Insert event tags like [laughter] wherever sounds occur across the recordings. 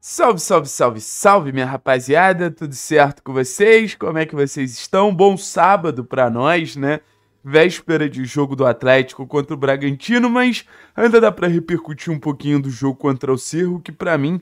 Salve, salve, salve, salve, minha rapaziada, tudo certo com vocês? Como é que vocês estão? Bom sábado para nós, né? Véspera de jogo do Atlético contra o Bragantino, mas ainda dá para repercutir um pouquinho do jogo contra o Cerro, que para mim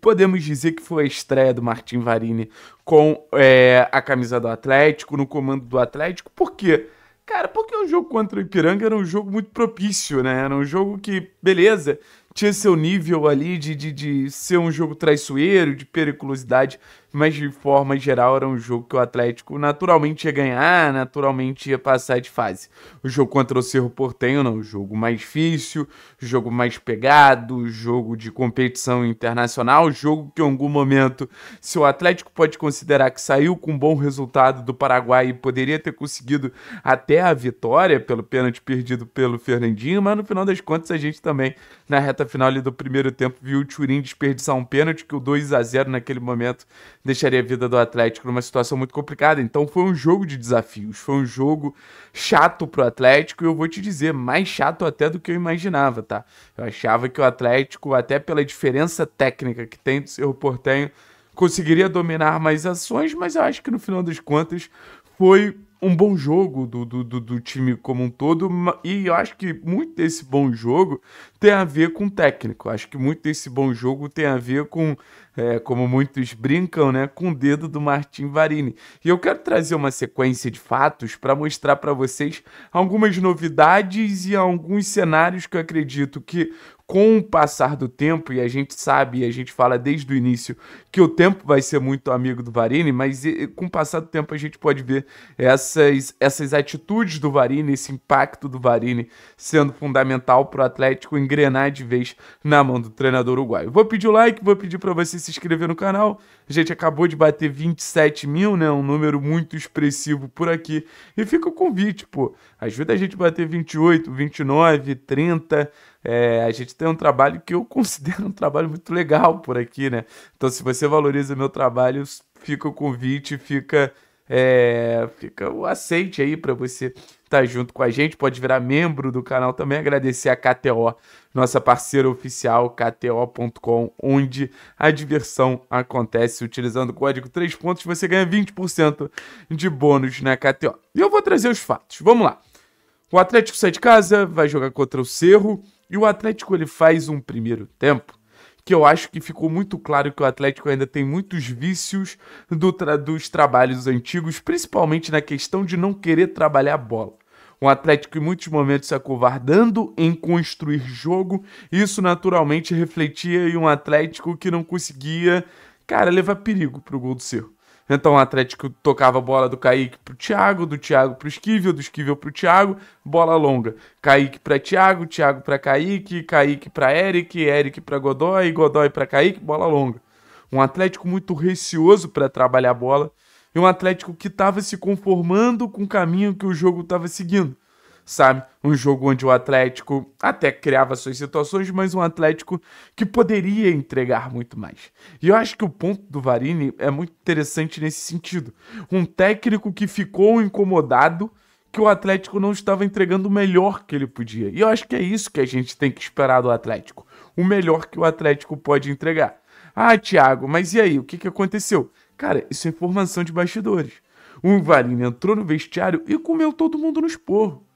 podemos dizer que foi a estreia do Martin Varini com é, a camisa do Atlético, no comando do Atlético, por quê? Cara, porque o jogo contra o Ipiranga era um jogo muito propício, né? Era um jogo que, beleza, tinha seu nível ali de, de, de ser um jogo traiçoeiro, de periculosidade mas de forma geral era um jogo que o Atlético naturalmente ia ganhar, naturalmente ia passar de fase. O jogo contra o Cerro Portenho, não, o jogo mais difícil, jogo mais pegado, jogo de competição internacional, jogo que em algum momento, se o Atlético pode considerar que saiu com um bom resultado do Paraguai e poderia ter conseguido até a vitória pelo pênalti perdido pelo Fernandinho, mas no final das contas a gente também, na reta final do primeiro tempo, viu o Turim desperdiçar um pênalti que o 2 a 0 naquele momento deixaria a vida do Atlético numa situação muito complicada. Então foi um jogo de desafios, foi um jogo chato pro Atlético e eu vou te dizer, mais chato até do que eu imaginava, tá? Eu achava que o Atlético, até pela diferença técnica que tem do seu portenho, conseguiria dominar mais ações, mas eu acho que no final das contas foi um bom jogo do, do, do, do, time como um todo, e eu acho que muito desse bom jogo tem a ver com técnico. Acho que muito desse bom jogo tem a ver com, é, como muitos brincam, né, com o dedo do Martin Varini. E eu quero trazer uma sequência de fatos para mostrar para vocês algumas novidades e alguns cenários que eu acredito que com o passar do tempo, e a gente sabe, e a gente fala desde o início, que o tempo vai ser muito amigo do Varini, mas com o passar do tempo a gente pode ver essas, essas atitudes do Varini, esse impacto do Varini sendo fundamental para o Atlético em engrenar de vez na mão do treinador uruguaio. Vou pedir o like, vou pedir para você se inscrever no canal. A gente acabou de bater 27 mil, né? Um número muito expressivo por aqui. E fica o convite, pô. Ajuda a gente a bater 28, 29, 30. É, a gente tem um trabalho que eu [laughs] considero um trabalho muito legal por aqui, né? Então, se você valoriza meu trabalho, fica o convite, fica é, fica o aceite aí para você estar tá junto com a gente, pode virar membro do canal também. Agradecer a KTO, nossa parceira oficial, KTO.com, onde a diversão acontece. Utilizando o código 3 pontos, você ganha 20% de bônus na KTO. E eu vou trazer os fatos. Vamos lá. O Atlético sai de casa, vai jogar contra o Cerro e o Atlético ele faz um primeiro tempo que eu acho que ficou muito claro que o Atlético ainda tem muitos vícios do tra dos trabalhos antigos, principalmente na questão de não querer trabalhar a bola. Um Atlético em muitos momentos se acovardando em construir jogo, isso naturalmente refletia em um Atlético que não conseguia, cara, levar perigo para o gol do Cerro. Então o Atlético tocava a bola do Kaique pro Thiago, do Thiago pro Esquivel, do Esquivel pro Thiago, bola longa. Kaique pra Thiago, Thiago pra Kaique, Kaique pra Eric, Eric pra Godoy, Godoy pra Kaique, bola longa. Um Atlético muito receoso para trabalhar a bola e um Atlético que estava se conformando com o caminho que o jogo estava seguindo sabe? Um jogo onde o Atlético até criava suas situações, mas um Atlético que poderia entregar muito mais. E eu acho que o ponto do Varini é muito interessante nesse sentido. Um técnico que ficou incomodado que o Atlético não estava entregando o melhor que ele podia. E eu acho que é isso que a gente tem que esperar do Atlético. O melhor que o Atlético pode entregar. Ah, Thiago, mas e aí? O que, que aconteceu? Cara, isso é informação de bastidores. O Varini entrou no vestiário e comeu todo mundo no esporro.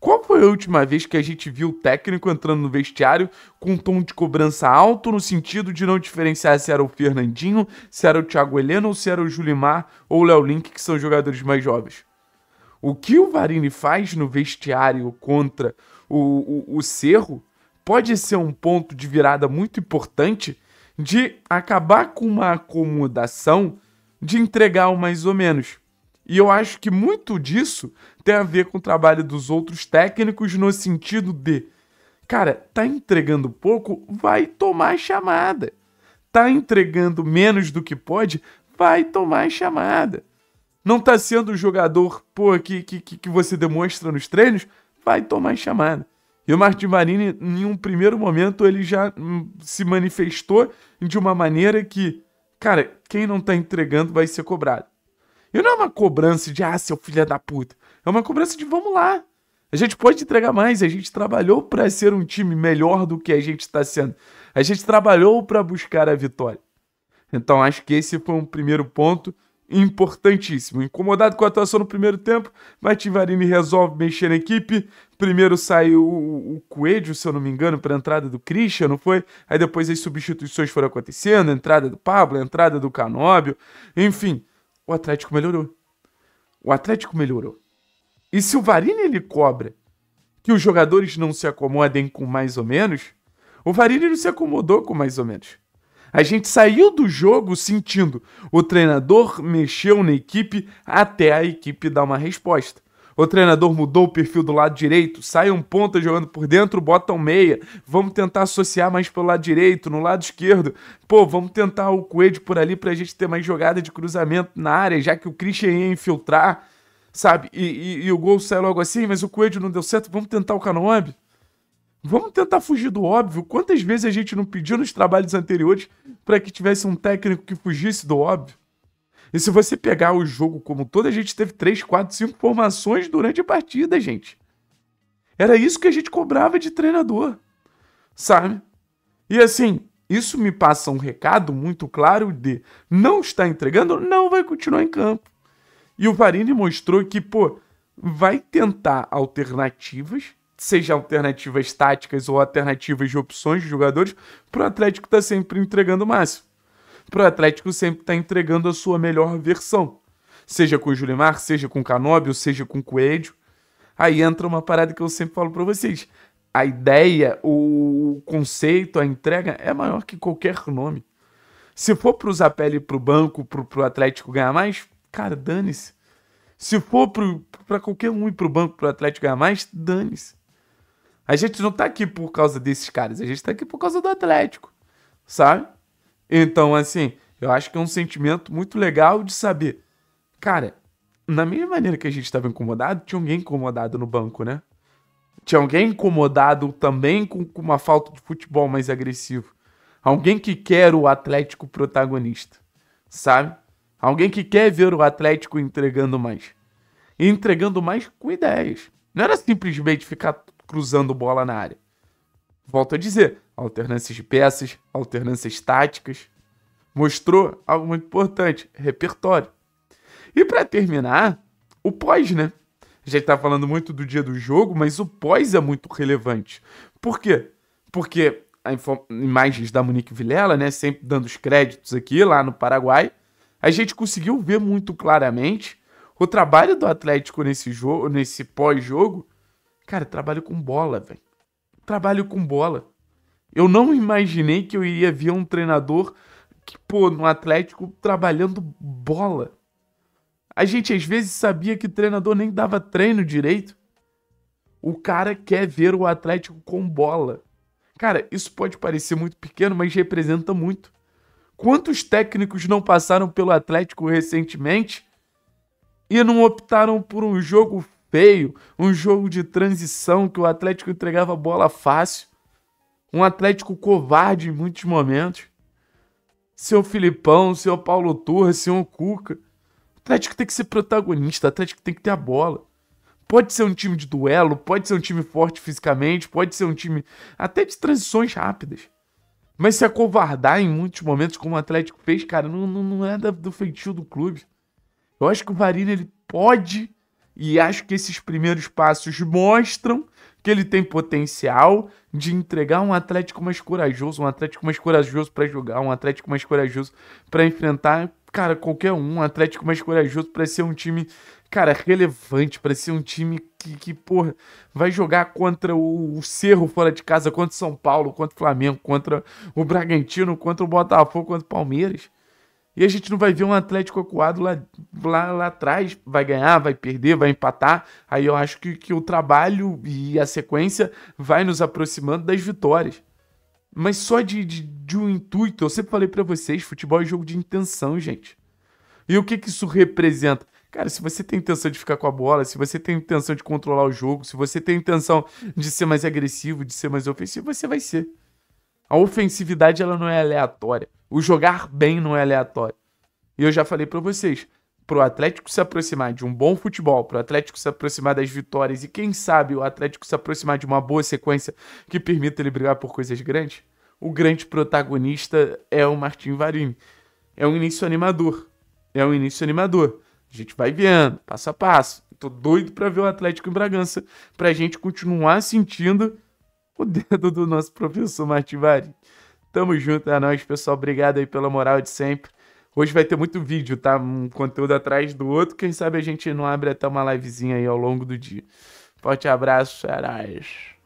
Qual foi a última vez que a gente viu o técnico entrando no vestiário com um tom de cobrança alto no sentido de não diferenciar se era o Fernandinho, se era o Thiago Heleno ou se era o Julimar ou o Léo Link, que são jogadores mais jovens? O que o Varini faz no vestiário contra o, o, o Cerro pode ser um ponto de virada muito importante de acabar com uma acomodação de entregar o mais ou menos. E eu acho que muito disso tem a ver com o trabalho dos outros técnicos no sentido de, cara, tá entregando pouco, vai tomar chamada. Tá entregando menos do que pode, vai tomar chamada. Não tá sendo o jogador, pô, que, que, que você demonstra nos treinos, vai tomar chamada. E o Martin Marini, em um primeiro momento, ele já hum, se manifestou de uma maneira que, cara, quem não tá entregando vai ser cobrado. E não é uma cobrança de, ah, seu filho é da puta. É uma cobrança de, vamos lá. A gente pode entregar mais. A gente trabalhou para ser um time melhor do que a gente está sendo. A gente trabalhou para buscar a vitória. Então, acho que esse foi um primeiro ponto importantíssimo. Incomodado com a atuação no primeiro tempo, Mativarini resolve mexer na equipe. Primeiro saiu o, Coelho, se eu não me engano, para a entrada do Christian, não foi? Aí depois as substituições foram acontecendo, entrada do Pablo, entrada do Canóbio, enfim o Atlético melhorou. O Atlético melhorou. E se o Varini ele cobra que os jogadores não se acomodem com mais ou menos, o Varini não se acomodou com mais ou menos. A gente saiu do jogo sentindo o treinador mexeu na equipe até a equipe dar uma resposta. O treinador mudou o perfil do lado direito, sai um ponta jogando por dentro, bota um meia. Vamos tentar associar mais pelo lado direito, no lado esquerdo. Pô, vamos tentar o Coelho por ali pra gente ter mais jogada de cruzamento na área, já que o Christian ia infiltrar, sabe? E, e, e o gol sai logo assim, mas o Coelho não deu certo, vamos tentar o Canoambi? Vamos tentar fugir do óbvio. Quantas vezes a gente não pediu nos trabalhos anteriores para que tivesse um técnico que fugisse do óbvio? E se você pegar o jogo como todo, a gente teve 3, 4, 5 formações durante a partida, gente. Era isso que a gente cobrava de treinador, sabe? E assim, isso me passa um recado muito claro de não está entregando, não vai continuar em campo. E o Varini mostrou que, pô, vai tentar alternativas, seja alternativas táticas ou alternativas de opções de jogadores, para o Atlético estar tá sempre entregando o máximo para o Atlético sempre estar tá entregando a sua melhor versão. Seja com o Julimar, seja com o Canóbio, seja com o Coelho. Aí entra uma parada que eu sempre falo para vocês. A ideia, o conceito, a entrega é maior que qualquer nome. Se for para usar pele para o banco, para o Atlético ganhar mais, cara, dane-se. Se for para qualquer um ir para o banco, para o Atlético ganhar mais, dane-se. A gente não tá aqui por causa desses caras, a gente está aqui por causa do Atlético, sabe? Então, assim, eu acho que é um sentimento muito legal de saber. Cara, na mesma maneira que a gente estava incomodado, tinha alguém incomodado no banco, né? Tinha alguém incomodado também com, uma falta de futebol mais agressivo. Alguém que quer o Atlético protagonista, sabe? Alguém que quer ver o Atlético entregando mais. E entregando mais com ideias. Não era simplesmente ficar cruzando bola na área. Volto a dizer, alternâncias de peças, alternâncias táticas. Mostrou algo muito importante: repertório. E para terminar, o pós, né? A gente tá falando muito do dia do jogo, mas o pós é muito relevante. Por quê? Porque imagens da Monique Vilela, né? Sempre dando os créditos aqui lá no Paraguai. A gente conseguiu ver muito claramente o trabalho do Atlético nesse jogo, nesse pós-jogo. Cara, trabalho com bola, velho. Trabalho com bola. Eu não imaginei que eu iria ver um treinador que, pô, no Atlético trabalhando bola. A gente às vezes sabia que o treinador nem dava treino direito. O cara quer ver o Atlético com bola. Cara, isso pode parecer muito pequeno, mas representa muito. Quantos técnicos não passaram pelo Atlético recentemente e não optaram por um jogo feio, um jogo de transição que o Atlético entregava bola fácil? um Atlético covarde em muitos momentos. Seu Filipão, seu Paulo Torres, seu Cuca. O Atlético tem que ser protagonista, o Atlético tem que ter a bola. Pode ser um time de duelo, pode ser um time forte fisicamente, pode ser um time até de transições rápidas. Mas se acovardar em muitos momentos, como o Atlético fez, cara, não, não, não é do feitio do clube. Eu acho que o Varini ele pode e acho que esses primeiros passos mostram que ele tem potencial de entregar um Atlético mais corajoso, um Atlético mais corajoso para jogar, um Atlético mais corajoso para enfrentar, cara, qualquer um, um Atlético mais corajoso para ser um time, cara, relevante, para ser um time que, que, porra, vai jogar contra o, o Cerro fora de casa, contra o São Paulo, contra o Flamengo, contra o Bragantino, contra o Botafogo, contra o Palmeiras. E a gente não vai ver um Atlético acuado lá, lá, lá atrás. Vai ganhar, vai perder, vai empatar. Aí eu acho que, que o trabalho e a sequência vai nos aproximando das vitórias. Mas só de, de, de um intuito, eu sempre falei para vocês, futebol é jogo de intenção, gente. E o que, que isso representa? Cara, se você tem intenção de ficar com a bola, se você tem intenção de controlar o jogo, se você tem intenção de ser mais agressivo, de ser mais ofensivo, você vai ser. A ofensividade ela não é aleatória. O jogar bem não é aleatório. E eu já falei para vocês, pro Atlético se aproximar de um bom futebol, pro Atlético se aproximar das vitórias e quem sabe o Atlético se aproximar de uma boa sequência que permita ele brigar por coisas grandes, o grande protagonista é o Martim Varim. É um início animador. É um início animador. A gente vai vendo, passo a passo. Tô doido para ver o Atlético em Bragança, pra gente continuar sentindo o dedo do nosso professor Martim Varim. Tamo junto, é nóis, pessoal. Obrigado aí pela moral de sempre. Hoje vai ter muito vídeo, tá? Um conteúdo atrás do outro. Quem sabe a gente não abre até uma livezinha aí ao longo do dia. Forte abraço, Sarais.